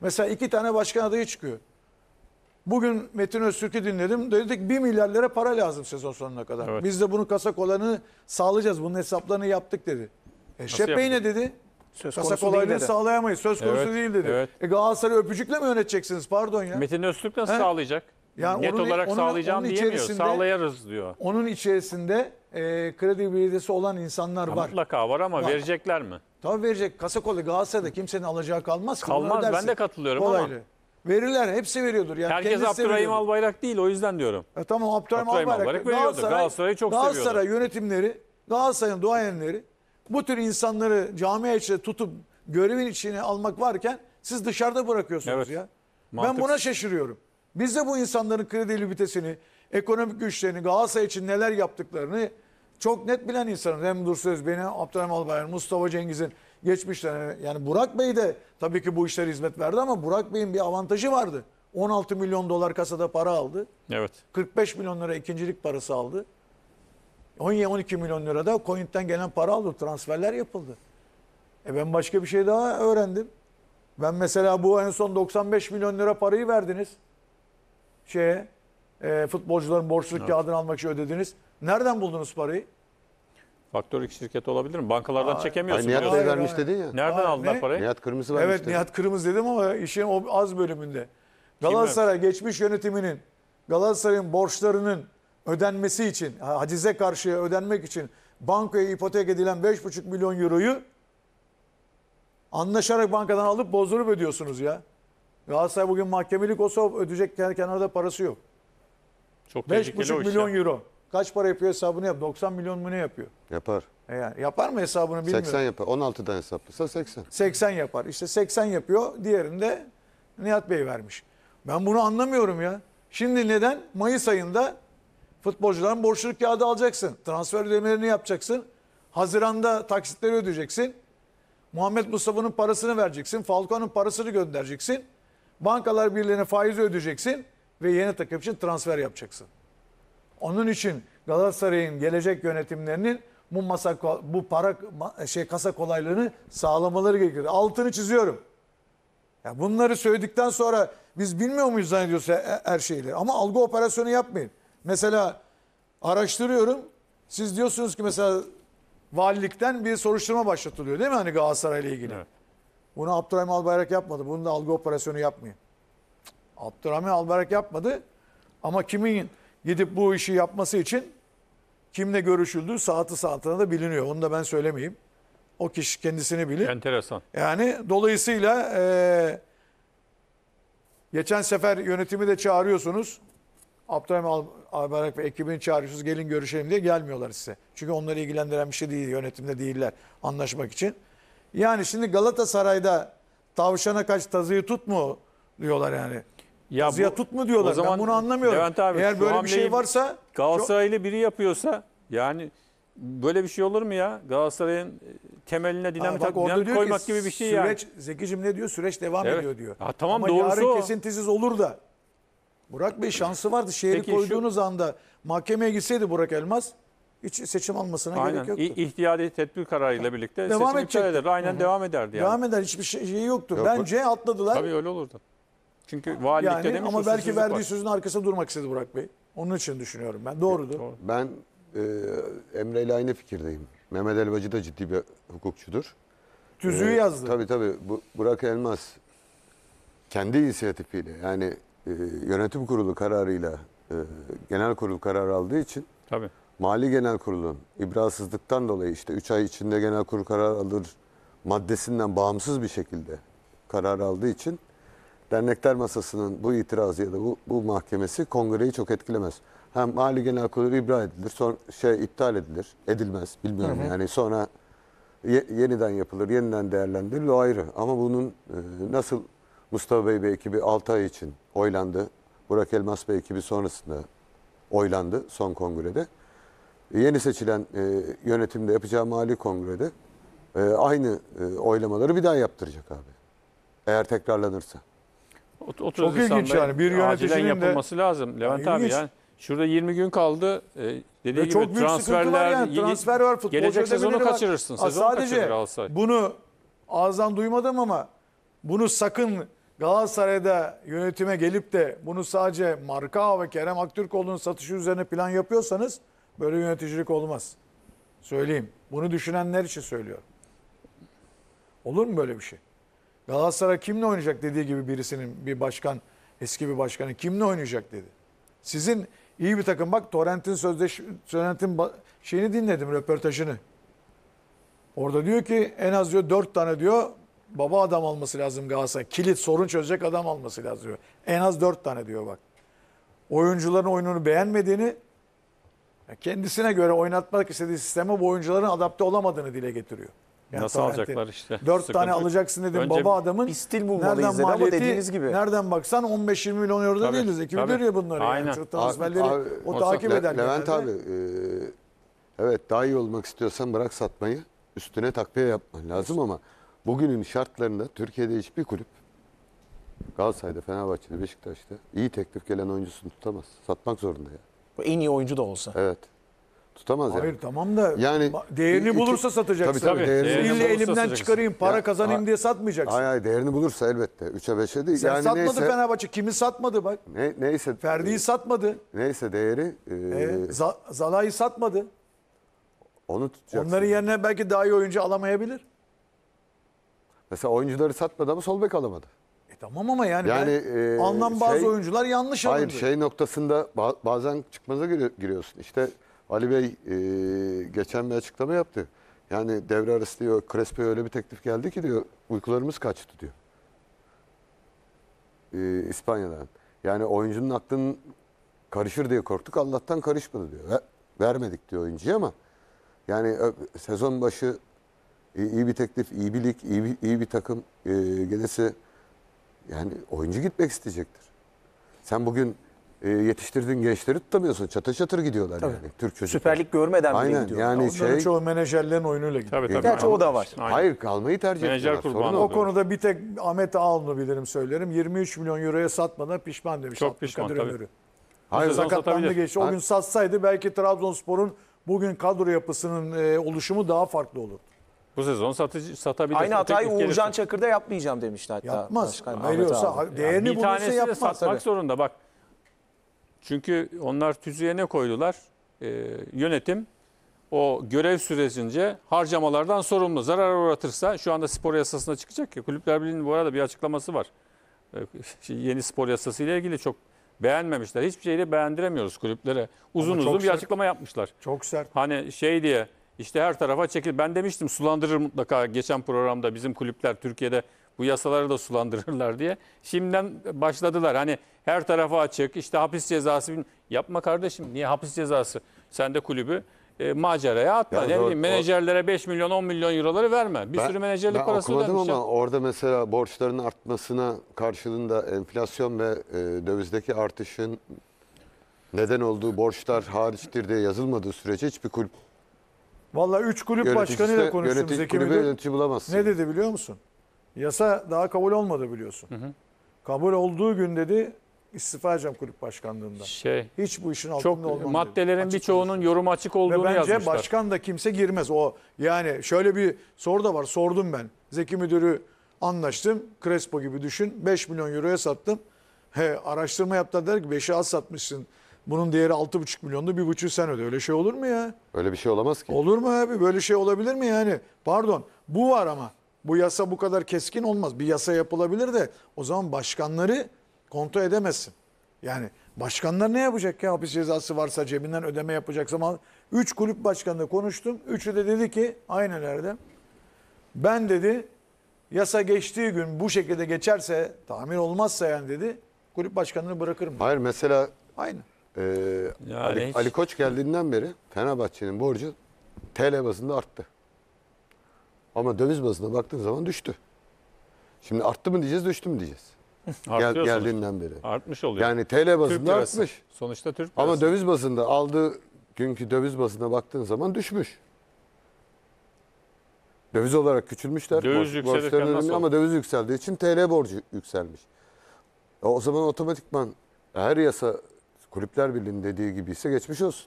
Mesela iki tane başkan adayı çıkıyor. Bugün Metin Öztürk'ü dinledim. Dedik 1 milyar lira para lazım sezon sonuna kadar. Evet. Biz de bunu kasa kolanı sağlayacağız. Bunun hesaplarını yaptık dedi. E, Şep Bey ne dedi? Söz kasa kolaylığını sağlayamayız. Söz konusu evet, değil dedi. Evet. E, Galatasaray'ı öpücükle mi yöneteceksiniz? Pardon ya. Metin Öztürk nasıl He? sağlayacak? Yani Net onun, olarak onun, onun diyemiyor. Sağlayarız diyor. Onun içerisinde e, kredibilitesi olan insanlar var. Mutlaka var ama Var. verecekler mi? Tabii verecek. Kasa kola Galatasaray'da kimsenin alacağı kalmaz. Kalmaz, ben de katılıyorum ama. Verirler. Hepsi veriyordur. Yani Herkes kendisi Abdurrahim Albayrak değil o yüzden diyorum. E tamam Abdurrahim, Abdurrahim Albayrak, Albayrak veriyordu. Galatasaray'ı çok Galatasaray yönetimleri, Galatasaray'ın duayenleri bu tür insanları camiye içinde tutup görevin içine almak varken siz dışarıda bırakıyorsunuz Evet. ya. Ben buna şaşırıyorum. Biz de bu insanların kredi libitesini ekonomik güçlerini, Galatasaray için neler yaptıklarını çok net bilen insanız. Hem Dursun Özbey'in, Abdurrahman Albayrak, Mustafa Cengiz'in geçmişlerine. Yani Burak Bey de tabii ki bu işlere hizmet verdi ama Burak Bey'in bir avantajı vardı. 16 milyon dolar kasada para aldı. Evet. 45 milyon lira ikincilik parası aldı. 12 milyon lira da Coin'den gelen para aldı. Transferler yapıldı. E ben başka bir şey daha öğrendim. Ben mesela bu en son 95 milyon lira parayı verdiniz. Şeye, e, futbolcuların borçluluk evet. kağıdını almak için ödediniz. Nereden buldunuz parayı? Faktörlük şirketi olabilir mi? Bankalardan Aa, çekemiyorsun. Ay, Nihat Bey vermiş dedin ya. Nereden Aa, aldılar ne? parayı? Nihat Kırmızı vermiş Evet dedi. Nihat Kırmızı dedim ama işin o az bölümünde. Galatasaray geçmiş yönetiminin, Galatasaray'ın borçlarının ödenmesi için, hacize karşı ödenmek için bankaya ipotek edilen 5,5 milyon euroyu anlaşarak bankadan alıp bozdurup ödüyorsunuz ya. Galatasaray bugün mahkemelik olsa ödeyecek kenarda parası yok. Çok tehlikeli 5,5 milyon euro. Kaç para yapıyor hesabını yap. 90 milyon mu ne yapıyor? Yapar. E yani yapar mı hesabını bilmiyorum. 80 yapar. 16'dan hesaplısa 80. 80 yapar. İşte 80 yapıyor. Diğerinde Nihat Bey vermiş. Ben bunu anlamıyorum ya. Şimdi neden? Mayıs ayında futbolcuların borçluluk kağıdı alacaksın. Transfer ödemelerini yapacaksın. Haziranda taksitleri ödeyeceksin. Muhammed Mustafa'nın parasını vereceksin. Falco'nun parasını göndereceksin. Bankalar Birliği'ne faizi ödeyeceksin ve yeni takım için transfer yapacaksın. Onun için Galatasaray'ın gelecek yönetimlerinin bu masa bu para şey kasa kolaylığını sağlamaları gerekir. Altını çiziyorum. Ya bunları söyledikten sonra biz bilmiyor muyuz zannediyorsa e, e, her şeyleri. Ama algı operasyonu yapmayın. Mesela araştırıyorum. Siz diyorsunuz ki mesela valilikten bir soruşturma başlatılıyor değil mi hani Galatasaray ile ilgili? Evet. Bunu Abdurrahim Albayrak yapmadı. Bunu da algı operasyonu yapmayın. Abdurrahman Albayrak yapmadı. Ama kimin gidip bu işi yapması için kimle görüşüldüğü saati saatine de biliniyor. Onu da ben söylemeyeyim. O kişi kendisini bilir. Enteresan. Yani dolayısıyla e, geçen sefer yönetimi de çağırıyorsunuz. Abdurrahman Albayrak ve ekibini çağırıyorsunuz gelin görüşelim diye gelmiyorlar size. Çünkü onları ilgilendiren bir şey değil. Yönetimde değiller anlaşmak için. Yani şimdi Galatasaray'da tavşana kaç tazıyı tut mu diyorlar yani. Ya Kazıya bu, tut mu diyorlar. O zaman, ben bunu anlamıyorum. Levent abi, Eğer böyle bir şey varsa Galatasaraylı biri yapıyorsa yani böyle bir şey olur mu ya? Galatasaray'ın e, temeline dinamit, bak, dinamit koymak gibi bir şey süreç, yani. Zekicim ne diyor? Süreç devam evet. ediyor diyor. Ha, tamam Ama doğrusu yarın o. kesintisiz olur da. Burak Bey şansı vardı. Şehri Peki, koyduğunuz şu... anda mahkemeye gitseydi Burak Elmas hiç seçim almasına Aynen. gerek yoktu. İhtiyadi tedbir kararıyla birlikte devam seçim edecektir. iptal eder. Aynen Hı-hı. devam ederdi yani. Devam eder hiçbir şey yoktu. Yok, Bence atladılar. Tabii öyle olurdu. Çünkü valilikte yani, demiş Ama belki verdiği var. sözün arkasında durmak istedi Burak Bey. Onun için düşünüyorum ben. Doğrudur. Evet, doğru. Ben e, Emre ile aynı fikirdeyim. Mehmet Elbacı da ciddi bir hukukçudur. Tüzüğü ee, yazdı. Tabii tabii. Bu, Burak Elmas kendi inisiyatifiyle yani e, yönetim kurulu kararıyla e, genel kurul kararı aldığı için tabii. Mali Genel Kurulu'nun ibrasızlıktan dolayı işte 3 ay içinde genel kurul karar alır maddesinden bağımsız bir şekilde karar aldığı için dernekler masasının bu itirazı ya da bu, bu mahkemesi kongreyi çok etkilemez. Hem mali genel kurulu ibra edilir, sonra şey iptal edilir, edilmez bilmiyorum hı hı. yani sonra ye, yeniden yapılır, yeniden değerlendirilir o ayrı. Ama bunun e, nasıl Mustafa Bey ve ekibi 6 ay için oylandı, Burak Elmas Bey ekibi sonrasında oylandı son kongrede. Yeni seçilen e, yönetimde yapacağı mali kongrede e, aynı e, oylamaları bir daha yaptıracak abi. Eğer tekrarlanırsa. 30 Çok ilginç yani. Bir yöneticinin yapılması de... lazım. Levent yani abi ilginç. yani. Şurada 20 gün kaldı. Ee, dediği gibi transferler yani. transfer var. Futbolcu gelecek sezonu var. kaçırırsın. sezonu sadece kaçırır bunu ağızdan duymadım ama bunu sakın Galatasaray'da yönetime gelip de bunu sadece marka ve Kerem Aktürkoğlu'nun satışı üzerine plan yapıyorsanız böyle yöneticilik olmaz. Söyleyeyim. Bunu düşünenler için söylüyorum. Olur mu böyle bir şey? Galatasaray kimle oynayacak dediği gibi birisinin bir başkan eski bir başkanı kimle oynayacak dedi. Sizin iyi bir takım bak Torrent'in sözleş Torrent'in şeyini dinledim röportajını. Orada diyor ki en az diyor 4 tane diyor baba adam alması lazım Galatasaray. Kilit sorun çözecek adam alması lazım diyor. En az 4 tane diyor bak. Oyuncuların oyununu beğenmediğini kendisine göre oynatmak istediği sisteme bu oyuncuların adapte olamadığını dile getiriyor. Yani Nasıl alacaklar işte? dört Sıkıntı. tane alacaksın dedim Önce baba adamın. Bir stil nereden maliyeti, ama dediğiniz gibi. Nereden baksan 15-20 milyon euroda tabii, değiliz. Ekibi ya bunları. Aynen. Yani. Şu transferleri abi, o takip eder. Levent abi e, evet daha iyi olmak istiyorsan bırak satmayı. Üstüne takviye yapman lazım ama bugünün şartlarında Türkiye'de hiçbir kulüp Galatasaray'da, Fenerbahçe'de, Beşiktaş'ta iyi teklif gelen oyuncusunu tutamaz. Satmak zorunda ya. Yani. En iyi oyuncu da olsa. Evet. Tutamaz Hayır yani. tamam da yani değerini iki, bulursa satacak. Tabii tabii. Değerini, İlle elimden çıkarayım, para ya, kazanayım ha, diye satmayacaksın. Hayır hayır değerini bulursa elbette. 3'e 5'e değil. Sen yani satmadı neyse, Fenerbahçe. Kimi satmadı bak. Ne, neyse. Ferdi'yi e, satmadı. Neyse değeri. E, e, Zala'yı satmadı. Onu tutacaksın. Onların yerine belki daha iyi oyuncu alamayabilir. Mesela oyuncuları satmadı ama Solbek alamadı. E, tamam ama yani, yani e, alınan bazı şey, oyuncular yanlış alındı. Hayır şey noktasında bazen çıkmaza giriyorsun. İşte Ali Bey e, geçen bir açıklama yaptı. Yani devre arası diyor Crespo'ya öyle bir teklif geldi ki diyor uykularımız kaçtı diyor. E, İspanya'dan. Yani oyuncunun aklının karışır diye korktuk. Allah'tan karışmadı diyor. Ver, vermedik diyor oyuncuya ama yani e, sezon başı iyi bir teklif, iyi bir lig, iyi bir, iyi bir takım e, gelirse yani oyuncu gitmek isteyecektir. Sen bugün e, yetiştirdiğin gençleri tutamıyorsun. Çatır çatır gidiyorlar Tabii. yani. Türk çocuklar. Süper görmeden bile Aynen gidiyor. yani Onların şey çoğu menajerlerin oyunuyla gidiyor. Tabii tabii. Gerçi o da var. Aynen. hayır kalmayı tercih Menajer ettiler. kurbanı Sorun o. konuda bir tek Ahmet Ağal'ını bilirim söylerim. 23 milyon euroya satmadan pişman demiş. Çok pişman, Abdülkadir tabii. Ömür'ü. Hayır, Sezon Sakatlandı satabilir. geçti. O gün satsaydı belki Trabzonspor'un bugün kadro yapısının e, oluşumu daha farklı olur. Bu sezon satıcı, satabilir. Aynı hatayı Uğurcan Çakır'da yapmayacağım demişti hatta. Yapmaz. Başkan Ahmet Veriyorsa, abi. değerini bir bulursa yapmaz. satmak tabii. zorunda bak. Çünkü onlar tüzüğe ne koydular? E, yönetim o görev süresince harcamalardan sorumlu. Zarar uğratırsa şu anda spor yasasına çıkacak ya. Kulüpler Birliği'nin bu arada bir açıklaması var. E, yeni spor yasası ile ilgili çok beğenmemişler. Hiçbir şeyi beğendiremiyoruz kulüplere. Uzun uzun sert, bir açıklama yapmışlar. Çok sert. Hani şey diye işte her tarafa çekil. Ben demiştim sulandırır mutlaka geçen programda bizim kulüpler Türkiye'de bu yasaları da sulandırırlar diye. Şimdiden başladılar. Hani her tarafa açık işte hapis cezası yapma kardeşim niye hapis cezası? Sen de kulübü e, maceraya atma. Ya ne bileyim menajerlere 5 milyon 10 milyon euroları verme. Bir ben, sürü menajerlik ben parası ödemiş. ama ya. orada mesela borçların artmasına karşılığında enflasyon ve e, dövizdeki artışın neden olduğu borçlar hariçtir diye yazılmadığı sürece hiçbir kulüp Vallahi 3 kulüp başkanıyla konuştum Zeki Müdür. yönetici bulamazsın. Ne dedi biliyor musun? Yasa daha kabul olmadı biliyorsun. Hı hı. Kabul olduğu gün dedi istifa edeceğim kulüp başkanlığında. Şey, Hiç bu işin altında olmam. Maddelerin birçoğunun yorum açık olduğunu Ve bence yazmışlar. başkan da kimse girmez. O yani şöyle bir soru da var. Sordum ben. Zeki müdürü anlaştım. Crespo gibi düşün. 5 milyon euroya sattım. He, araştırma yaptılar der ki 5'e az satmışsın. Bunun değeri 6,5 milyondu. 1,5'ü sen öde. Öyle şey olur mu ya? Öyle bir şey olamaz ki. Olur mu abi? Böyle şey olabilir mi yani? Pardon. Bu var ama bu yasa bu kadar keskin olmaz. Bir yasa yapılabilir de o zaman başkanları kontrol edemezsin. Yani başkanlar ne yapacak ya hapis cezası varsa cebinden ödeme yapacak zaman. Üç kulüp başkanıyla konuştum. Üçü de dedi ki aynelerde ben dedi yasa geçtiği gün bu şekilde geçerse tamir olmazsa yani dedi kulüp başkanını bırakırım. Hayır mesela aynı. E, yani Ali, hiç... Ali Koç geldiğinden beri Fenerbahçe'nin borcu TL bazında arttı. Ama döviz bazında baktığın zaman düştü. Şimdi arttı mı diyeceğiz, düştü mü diyeceğiz. Gel, geldiğinden beri. Artmış oluyor. Yani TL bazında lirası. artmış. Sonuçta Türk lirası. Ama döviz bazında aldığı günkü döviz bazına baktığın zaman düşmüş. Döviz olarak küçülmüşler. Döviz Borç- yükselirken nasıl ama döviz yükseldiği için TL borcu yükselmiş. E, o zaman otomatikman her yasa Kulüpler Birliği'nin dediği gibi ise geçmiş olsun.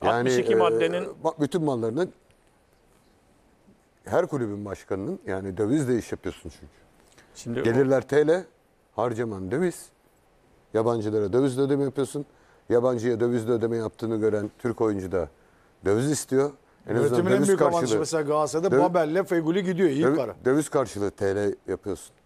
62 e, maddenin- bak bütün mallarını her kulübün başkanının yani dövizle iş yapıyorsun çünkü. Şimdi Gelirler o... TL, harcaman döviz. Yabancılara dövizle ödeme yapıyorsun. Yabancıya dövizle ödeme yaptığını gören Türk oyuncu da döviz istiyor. En Yönetimin en büyük karşılığı. amacı mesela Galatasaray'da Döv... Babel'le Feguli gidiyor iyi döv... para. Döviz karşılığı TL yapıyorsun.